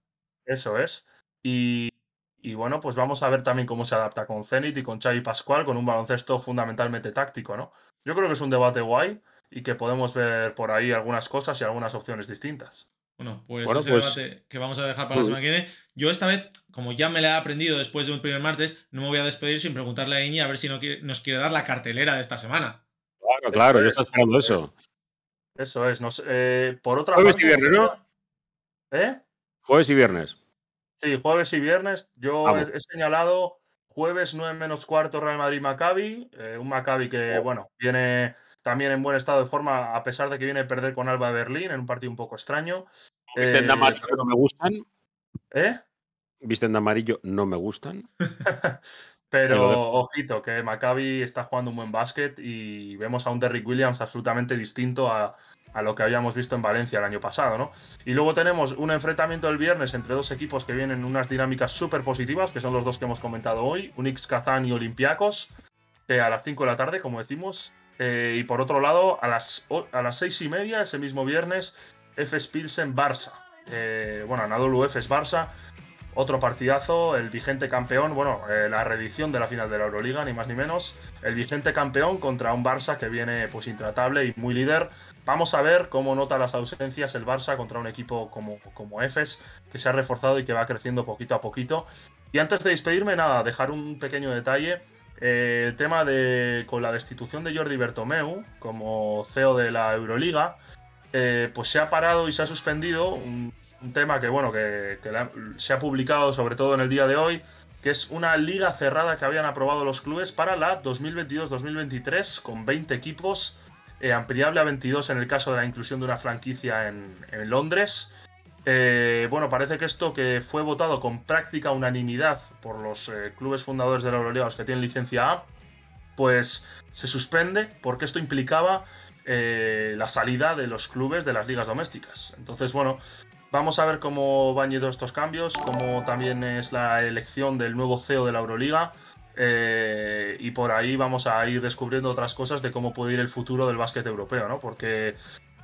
Eso es. Y, y bueno, pues vamos a ver también cómo se adapta con Zenit y con Xavi Pascual, con un baloncesto fundamentalmente táctico, ¿no? Yo creo que es un debate guay y que podemos ver por ahí algunas cosas y algunas opciones distintas. Bueno, pues ese pues debate que vamos a dejar para la pues semana que viene. Yo esta vez, como ya me la he aprendido después de un primer martes, no me voy a despedir sin preguntarle a Iñi a ver si nos quiere dar la cartelera de esta semana. Claro, claro, yo estoy esperando eso. Eso es. Eh, por otra Jueves y viernes, ¿no? ¿Eh? Jueves y viernes. Sí, jueves y viernes. Yo ah, he, señalado jueves 9 menos cuarto Real Madrid-Maccabi. Eh, un Maccabi que, oh. bueno, viene también en buen estado de forma, a pesar de que viene a perder con Alba de Berlín en un partido un poco extraño. Visten eh, de amarillo no me gustan. ¿Eh? Visten de amarillo no me gustan. *laughs* Pero ojito, que Maccabi está jugando un buen básquet y vemos a un Derrick Williams absolutamente distinto a, lo que habíamos visto en Valencia el año pasado, ¿no? Y luego tenemos un enfrentamiento el viernes entre dos equipos que vienen en unas dinámicas súper positivas, que son los dos que hemos comentado hoy, Unix Kazán y Olympiacos, a las 5 de la tarde, como decimos, eh, y por otro lado, a las, a las seis y media, ese mismo viernes, FS Pilsen Barça. Eh, bueno, Anadolu Efes Barça, otro partidazo, el vigente campeón, bueno, eh, la reedición de la final de la Euroliga, ni más ni menos, el vigente campeón contra un Barça que viene pues intratable y muy líder. Vamos a ver cómo nota las ausencias el Barça contra un equipo como, como Efes, que se ha reforzado y que va creciendo poquito a poquito. Y antes de despedirme, nada, dejar un pequeño detalle eh, el tema de con la destitución de Jordi Bertomeu como CEO de la Euroliga, eh, pues se ha parado y se ha suspendido un, tema que bueno que, se ha publicado sobre todo en el día de hoy, que es una liga cerrada que habían aprobado los clubes para la 2022-2023 con 20 equipos, eh, ampliable a 22 en el caso de la inclusión de una franquicia en Londres. Eh, bueno, parece que esto que fue votado con práctica unanimidad por los eh, clubes fundadores de la Euroliga, los que tienen licencia A, pues se suspende porque esto implicaba eh, la salida de los clubes de las ligas domésticas. Entonces, bueno, vamos a ver cómo van yendo estos cambios, cómo también es la elección del nuevo CEO de la Euroliga. y por ahí vamos a ir descubriendo otras cosas de cómo puede ir el futuro del básquet europeo, ¿no? Porque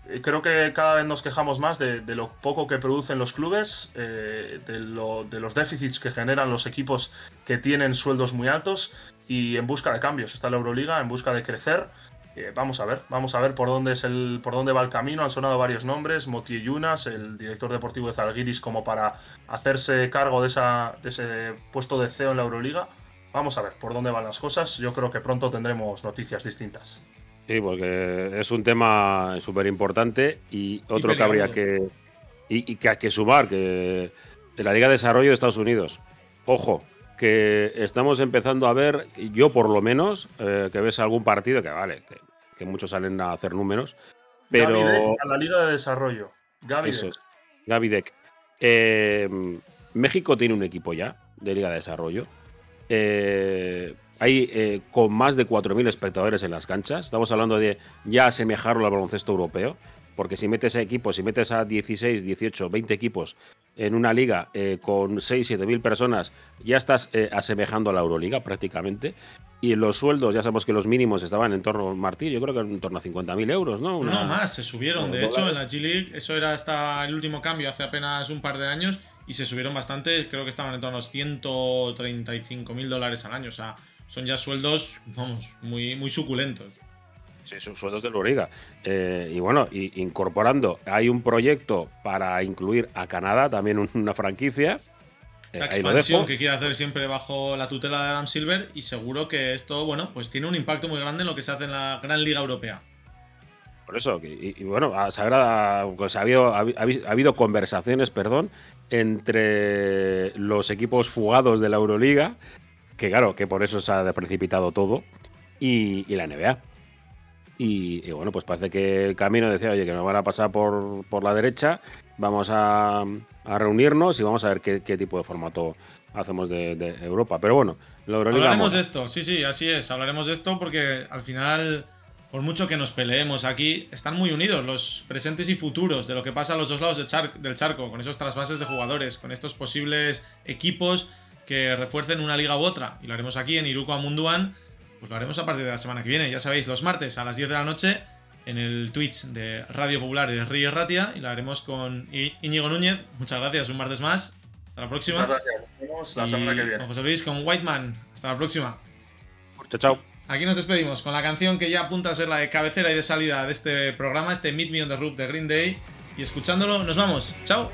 eh, creo que cada vez nos quejamos más de, lo poco que producen los clubes, eh, de, los déficits que generan los equipos que tienen sueldos muy altos y en busca de cambios. Está la Euroliga en busca de crecer. Eh, vamos a ver, vamos a ver por dónde es el, por dónde va el camino. Han sonado varios nombres, Moti Yunas, el director deportivo de Zalgiris, como para hacerse cargo de, de ese puesto de CEO en la Euroliga. Vamos a ver por dónde van las cosas. Yo creo que pronto tendremos noticias distintas. Sí, porque es un tema súper importante y otro que habría que, y, que, que sumar, que la Liga de Desarrollo de Estados Unidos. Ojo, que estamos empezando a ver, yo por lo menos, eh, que ves algún partido, que vale, que, muchos salen a hacer números, pero... a la Liga de Desarrollo. Gavidec. Eso Gavidec. Eh, México tiene un equipo ya de Liga de Desarrollo. Eh, hay eh, con más de 4.000 espectadores en las canchas. Estamos hablando de ya asemejarlo al baloncesto europeo. Porque si metes a equipos, si metes a 16, 18, 20 equipos en una liga eh, con 6, 7.000 personas, ya estás eh, asemejando a la Euroliga prácticamente. Y los sueldos, ya sabemos que los mínimos estaban en torno, Martí, yo creo que en torno a 50.000 euros, ¿no? no, más, se subieron. De pues hecho, en la G-League, eso era hasta el último cambio, hace apenas un par de años, y se subieron bastante, creo que estaban en torno a los 135.000 dólares al año. O sea, son ya sueldos, vamos, muy, muy suculentos. Sí, son sueldos de Euroliga. Eh, y bueno, y incorporando, hay un proyecto para incluir a Canadá, también una franquicia. Esa eh, expansión que quiere hacer siempre bajo la tutela de Adam Silver y seguro que esto, bueno, pues tiene un impacto muy grande en lo que se hace en la Gran Liga Europea. Por eso, y, bueno, sagrada, ha, habido, ha habido conversaciones, perdón, entre los equipos fugados de la Euroliga que claro, que por eso se ha precipitado todo. Y, la NBA. Y, bueno, pues parece que el camino decía, oye, que nos van a pasar por, por la derecha, vamos a, reunirnos y vamos a ver qué, tipo de formato hacemos de, Europa. Pero bueno, lo Hablaremos de esto, sí, sí, así es. Hablaremos de esto porque al final, por mucho que nos peleemos aquí, están muy unidos los presentes y futuros de lo que pasa a los dos lados del charco, con esos trasvases de jugadores, con estos posibles equipos que refuercen una liga u otra. Y lo haremos aquí en Iruko Amunduan. Pues lo haremos a partir de la semana que viene. Ya sabéis, los martes a las 10 de la noche en el Twitch de Radio Popular y de Río Ratia. Y lo haremos con Íñigo Núñez. Muchas gracias, un martes más. Hasta la próxima. Muchas gracias. Nos vemos la semana que viene. Con José Luis, con Whiteman. Hasta la próxima. Chao, chao. Aquí nos despedimos con la canción que ya apunta a ser la de cabecera y de salida de este programa, este Meet Me on the Roof de Green Day. Y escuchándolo, nos vamos. Chao.